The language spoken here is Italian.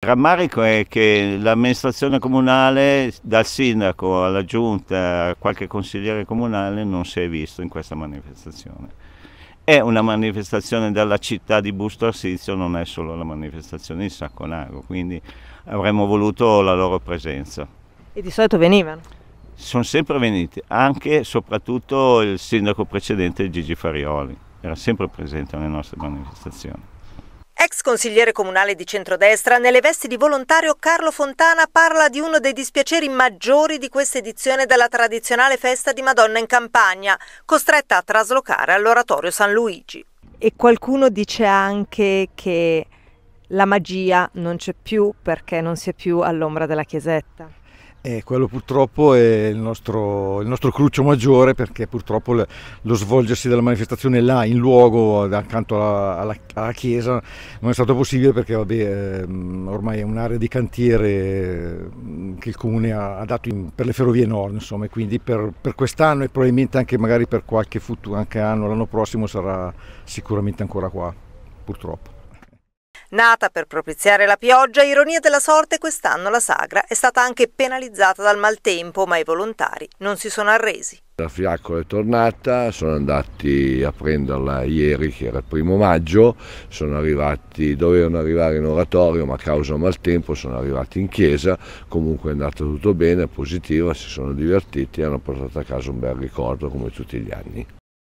Il rammarico è che l'amministrazione comunale, dal sindaco alla giunta, a qualche consigliere comunale, non si è visto in questa manifestazione. È una manifestazione della città di Busto Arsizio, non è solo la manifestazione di Sacconago, quindi avremmo voluto la loro presenza. E di solito venivano? Sono sempre venuti, anche e soprattutto il sindaco precedente Gigi Farioli, era sempre presente alle nostre manifestazioni. Ex consigliere comunale di centrodestra, nelle vesti di volontario Carlo Fontana parla di uno dei dispiaceri maggiori di questa edizione della tradizionale festa di Madonna in Campagna, costretta a traslocare all'oratorio San Luigi. E qualcuno dice anche che la magia non c'è più perché non si è più all'ombra della chiesetta. E quello purtroppo è il nostro, il nostro cruccio maggiore perché purtroppo le, lo svolgersi della manifestazione là in luogo accanto alla, alla, alla chiesa non è stato possibile perché vabbè, ehm, ormai è un'area di cantiere che il comune ha, ha dato in, per le ferrovie nord insomma e quindi per, per quest'anno e probabilmente anche magari per qualche futuro anche anno l'anno prossimo sarà sicuramente ancora qua purtroppo. Nata per propiziare la pioggia, ironia della sorte, quest'anno la sagra è stata anche penalizzata dal maltempo, ma i volontari non si sono arresi. La fiaccola è tornata, sono andati a prenderla ieri che era il primo maggio, sono arrivati, dovevano arrivare in oratorio ma a causa del maltempo sono arrivati in chiesa, comunque è andato tutto bene, è positiva, si sono divertiti e hanno portato a casa un bel ricordo come tutti gli anni.